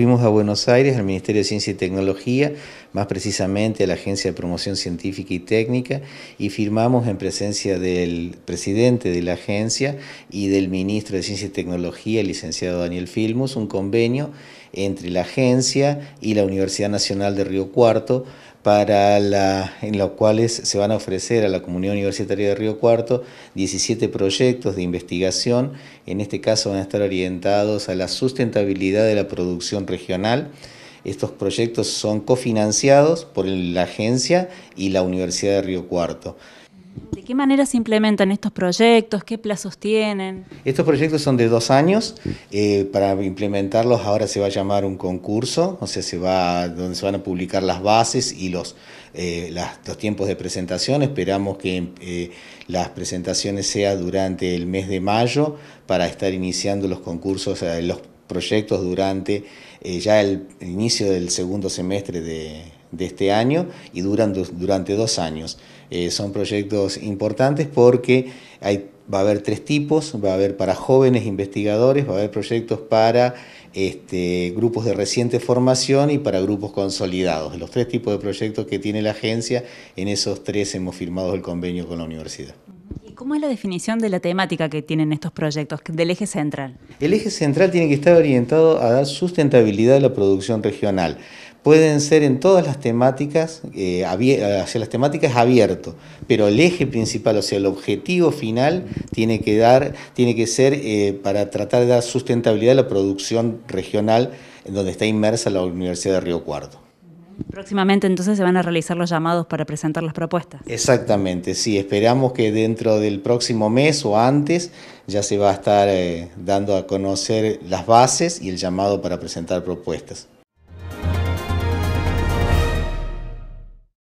Fuimos a Buenos Aires, al Ministerio de Ciencia y Tecnología, más precisamente a la Agencia de Promoción Científica y Técnica, y firmamos en presencia del presidente de la agencia y del ministro de Ciencia y Tecnología, el licenciado Daniel Filmus, un convenio entre la agencia y la Universidad Nacional de Río Cuarto para en los cuales se van a ofrecer a la comunidad universitaria de Río Cuarto 17 proyectos de investigación, en este caso van a estar orientados a la sustentabilidad de la producción regional. Estos proyectos son cofinanciados por la agencia y la Universidad de Río Cuarto. ¿De qué manera se implementan estos proyectos? ¿Qué plazos tienen? Estos proyectos son de dos años. Eh, para implementarlos ahora se va a llamar un concurso, o sea, se va, donde se van a publicar las bases y los, eh, los tiempos de presentación. Esperamos que eh, las presentaciones sean durante el mes de mayo para estar iniciando los concursos, los proyectos durante eh, ya el inicio del segundo semestre de, este año y duran durante, dos años. Eh, son proyectos importantes porque va a haber tres tipos, va a haber para jóvenes investigadores, va a haber proyectos para este, grupos de reciente formación y para grupos consolidados. Los tres tipos de proyectos que tiene la agencia, en esos tres hemos firmado el convenio con la universidad. ¿Cómo es la definición de la temática que tienen estos proyectos, del eje central? El eje central tiene que estar orientado a dar sustentabilidad a la producción regional. Pueden ser en todas las temáticas, eh, hacia las temáticas abierto, pero el eje principal, o sea, el objetivo final, tiene que, dar, tiene que ser eh, para tratar de dar sustentabilidad a la producción regional en donde está inmersa la Universidad de Río Cuarto. Próximamente entonces se van a realizar los llamados para presentar las propuestas. Exactamente, sí, esperamos que dentro del próximo mes o antes ya se va a estar eh, dando a conocer las bases y el llamado para presentar propuestas.